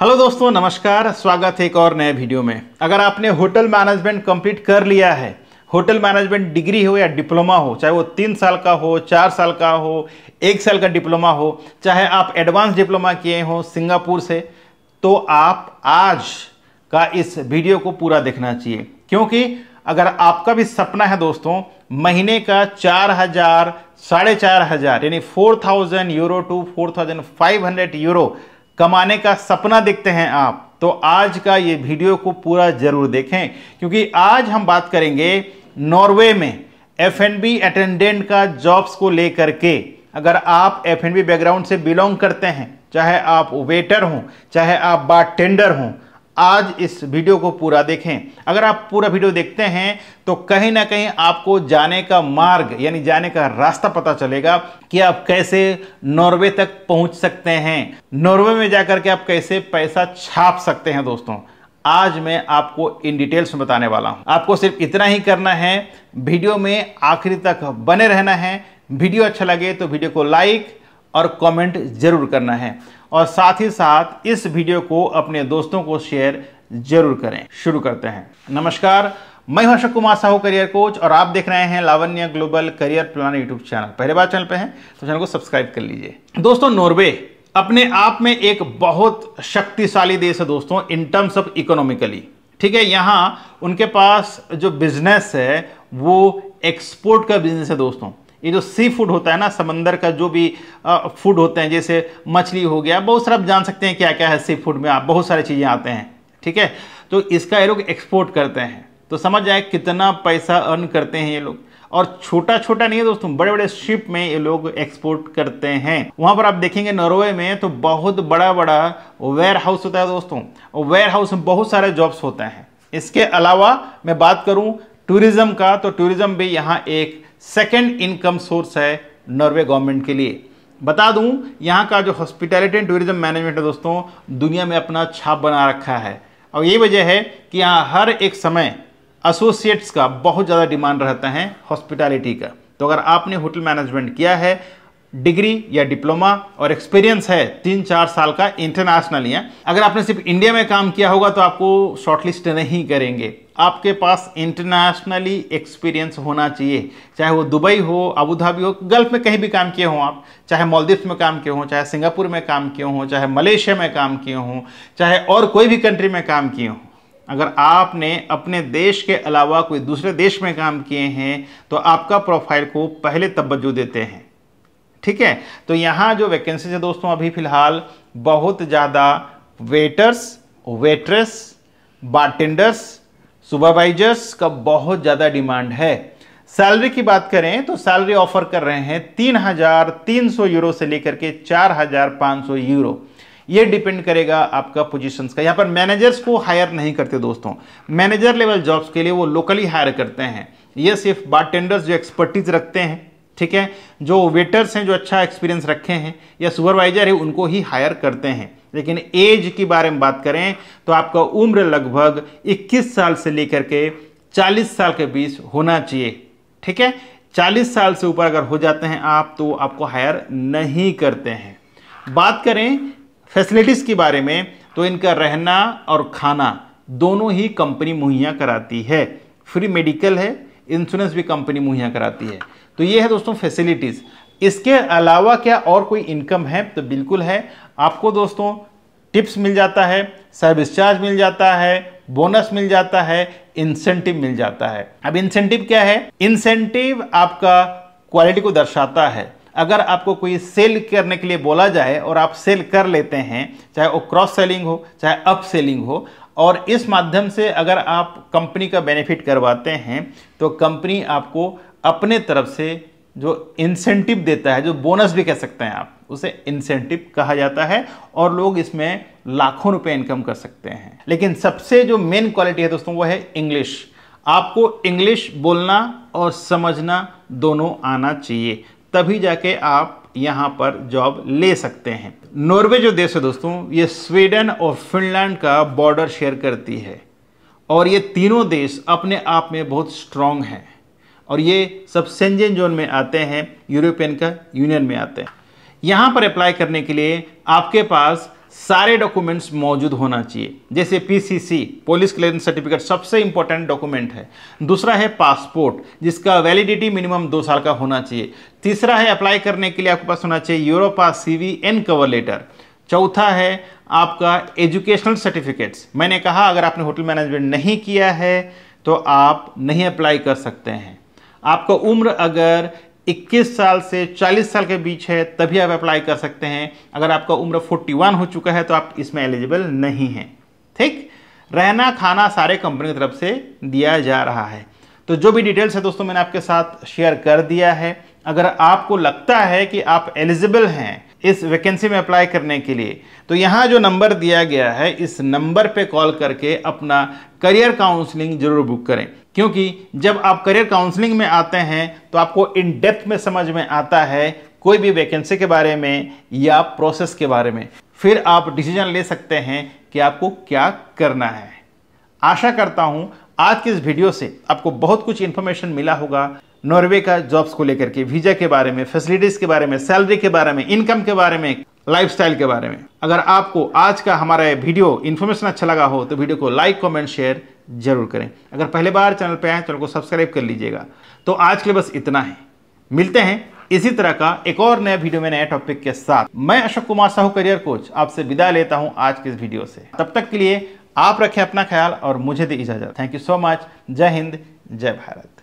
hello दोस्तों नमस्कार स्वागत है एक और नए वीडियो में अगर आपने होटल मैनेजमेंट कंप्लीट कर लिया है होटल मैनेजमेंट डिग्री हो या डिप्लोमा हो चाहे वो तीन साल का हो चार साल का हो एक साल का डिप्लोमा हो चाहे आप एडवांस डिप्लोमा किए हो सिंगापुर से तो आप आज का इस वीडियो को पूरा देखना चाहिए क्योंकि अगर आपका भी सपना है दोस्तों महीने का चार हज़ार साढ़े चार हज़ार यानी four thousand euro to four thousand five hundred euro कमाने का सपना देखते हैं आप तो आज का ये वीडियो को पूरा जरूर देखें क्योंकि आज हम बात करेंगे नॉर्वे में एफ अटेंडेंट का जॉब्स को लेकर के अगर आप एफ बैकग्राउंड से बिलोंग करते हैं चाहे आप वेटर हों चाहे आप बार टेंडर हों आज इस वीडियो को पूरा देखें अगर आप पूरा वीडियो देखते हैं तो कहीं ना कहीं आपको जाने का मार्ग यानी जाने का रास्ता पता चलेगा कि आप कैसे नॉर्वे तक पहुंच सकते हैं नॉर्वे में जाकर के आप कैसे पैसा छाप सकते हैं दोस्तों आज मैं आपको इन डिटेल्स में बताने वाला हूं आपको सिर्फ इतना ही करना है वीडियो में आखिरी तक बने रहना है वीडियो अच्छा लगे तो वीडियो को लाइक और कमेंट जरूर करना है और साथ ही साथ इस वीडियो को अपने दोस्तों को शेयर जरूर करें शुरू करते हैं नमस्कार मैं अशोक कुमार साहू करियर कोच और आप देख रहे हैं Lavanya global career plan YouTube channel पहले बार चैनल पर हैं तो चैनल को सब्सक्राइब कर लीजिए दोस्तों नॉर्वे अपने आप में एक बहुत शक्तिशाली देश है दोस्तों इन टर्म्स ऑफ इकोनॉमिकली ठीक है यहाँ उनके पास जो बिजनेस है वो एक्सपोर्ट का बिजनेस है दोस्तों ये जो सी फूड होता है ना समंदर का जो भी फूड होते हैं जैसे मछली हो गया बहुत सारा आप जान सकते हैं क्या क्या है सी फूड में आप बहुत सारी चीज़ें आते हैं ठीक है तो इसका ये लोग एक्सपोर्ट करते हैं तो समझ जाए कितना पैसा अर्न करते हैं ये लोग और छोटा छोटा नहीं है दोस्तों बड़े बड़े शिप में ये लोग एक्सपोर्ट करते हैं वहां पर आप देखेंगे नॉर्वे में तो बहुत बड़ा बड़ा वेयर हाउस होता है दोस्तों वेयर हाउस में बहुत सारे जॉब्स होते हैं इसके अलावा मैं बात करूं टूरिज्म का तो टूरिज्म भी यहाँ एक सेकेंड इनकम सोर्स है नॉर्वे गवर्नमेंट के लिए बता दूं यहाँ का जो हॉस्पिटैलिटी एंड टूरिज्म मैनेजमेंट है दोस्तों दुनिया में अपना छाप बना रखा है और ये वजह है कि यहाँ हर एक समय एसोसिएट्स का बहुत ज़्यादा डिमांड रहता है हॉस्पिटैलिटी का तो अगर आपने होटल मैनेजमेंट किया है डिग्री या डिप्लोमा और एक्सपीरियंस है तीन चार साल का इंटरनेशनल या अगर आपने सिर्फ इंडिया में काम किया होगा तो आपको शॉर्टलिस्ट नहीं करेंगे आपके पास इंटरनेशनली एक्सपीरियंस होना चाहिए चाहे वो दुबई हो अबूधाबी हो गल्फ में कहीं भी काम किए हों आप चाहे मालदीव में काम किए हों चाहे सिंगापुर में काम किए हों चाहे मलेशिया में काम किए हों चाहे और कोई भी कंट्री में काम किए हों अगर आपने अपने देश के अलावा कोई दूसरे देश में काम किए हैं तो आपका प्रोफाइल को पहले तवज्जो देते हैं ठीक है तो यहाँ जो वैकेंसीज है दोस्तों अभी फ़िलहाल बहुत ज़्यादा वेटर्स वेट्रेस बारटेंडर्स सुपरवाइजर्स का बहुत ज़्यादा डिमांड है सैलरी की बात करें तो सैलरी ऑफर कर रहे हैं तीन हजार तीन सौ यूरो से लेकर के चार हजार पांच सौ यूरो ये डिपेंड करेगा आपका पोजीशंस का यहाँ पर मैनेजर्स को हायर नहीं करते दोस्तों मैनेजर लेवल जॉब्स के लिए वो लोकली हायर करते हैं ये सिर्फ टेंडर्स जो एक्सपर्टीज रखते हैं ठीक है जो वेटर्स हैं जो अच्छा एक्सपीरियंस रखे हैं या सुपरवाइजर है उनको ही हायर करते हैं लेकिन एज के बारे में बात करें तो आपका उम्र लगभग 21 साल से लेकर के 40 साल के बीच होना चाहिए ठीक है 40 साल से ऊपर अगर हो जाते हैं आप तो आपको हायर नहीं करते हैं बात करें फैसिलिटीज़ के बारे में तो इनका रहना और खाना दोनों ही कंपनी मुहैया कराती है फ्री मेडिकल है इंश्योरेंस भी कंपनी मुहैया कराती है तो ये है दोस्तों फैसिलिटीज़ इसके अलावा क्या और कोई इनकम है तो बिल्कुल है आपको दोस्तों टिप्स मिल जाता है सर्विस चार्ज मिल जाता है बोनस मिल जाता है इंसेंटिव मिल जाता है अब इंसेंटिव क्या है इंसेंटिव आपका क्वालिटी को दर्शाता है अगर आपको कोई सेल करने के लिए बोला जाए और आप सेल कर लेते हैं चाहे वो क्रॉस सेलिंग हो चाहे अप सेलिंग हो और इस माध्यम से अगर आप कंपनी का बेनिफिट करवाते हैं तो कंपनी आपको अपने तरफ से जो इंसेंटिव देता है जो बोनस भी कह सकते हैं आप उसे इंसेंटिव कहा जाता है और लोग इसमें लाखों रुपए इनकम कर सकते हैं लेकिन सबसे जो मेन क्वालिटी है दोस्तों वो है इंग्लिश आपको इंग्लिश बोलना और समझना दोनों आना चाहिए तभी जाके आप यहाँ पर जॉब ले सकते हैं नॉर्वे जो देश है दोस्तों ये स्वीडन और फिनलैंड का बॉर्डर शेयर करती है और ये तीनों देश अपने आप में बहुत स्ट्रांग हैं और ये सब सेंजेन जोन में आते हैं यूरोपियन का यूनियन में आते हैं यहाँ पर अप्लाई करने के लिए आपके पास सारे डॉक्यूमेंट्स मौजूद होना चाहिए जैसे पीसीसी पुलिस क्लियरेंस सर्टिफिकेट सबसे इंपॉर्टेंट डॉक्यूमेंट है दूसरा है पासपोर्ट जिसका वैलिडिटी मिनिमम दो साल का होना चाहिए तीसरा है अप्लाई करने के लिए आपके पास होना चाहिए Europa V N cover letter चौथा है आपका एजुकेशनल सर्टिफिकेट्स मैंने कहा अगर आपने होटल मैनेजमेंट नहीं किया है तो आप नहीं अप्लाई कर सकते हैं आपका उम्र अगर 21 साल से 40 साल के बीच है तभी आप अप्लाई कर सकते हैं अगर आपका उम्र 41 हो चुका है तो आप इसमें एलिजिबल नहीं हैं ठीक रहना खाना सारे कंपनी की तरफ से दिया जा रहा है तो जो भी डिटेल्स है दोस्तों मैंने आपके साथ शेयर कर दिया है अगर आपको लगता है कि आप एलिजिबल हैं इस वैकेंसी में अप्लाई करने के लिए तो यहाँ जो नंबर दिया गया है इस नंबर पे कॉल करके अपना करियर काउंसलिंग जरूर बुक करें क्योंकि जब आप करियर काउंसलिंग में आते हैं तो आपको इन डेप्थ में समझ में आता है कोई भी वैकेंसी के बारे में या प्रोसेस के बारे में फिर आप डिसीजन ले सकते हैं कि आपको क्या करना है आशा करता हूं आज के इस वीडियो से आपको बहुत कुछ इन्फॉर्मेशन मिला होगा नॉर्वे का जॉब्स को लेकर के वीजा के बारे में फैसिलिटीज के बारे में सैलरी के बारे में इनकम के बारे में लाइफस्टाइल के बारे में अगर आपको आज का हमारा वीडियो इन्फॉर्मेशन अच्छा लगा हो तो वीडियो को लाइक कमेंट शेयर ज़रूर करें अगर पहले बार चैनल पर आए चैनल को सब्सक्राइब कर लीजिएगा तो आज के लिए बस इतना है मिलते हैं इसी तरह का एक और नया वीडियो में नए टॉपिक के साथ मैं अशोक कुमार साहू करियर कोच आपसे विदा लेता हूं आज के इस वीडियो से तब तक के लिए आप रखें अपना ख्याल और मुझे दी इजाजत थैंक यू सो मच जय हिंद जय भारत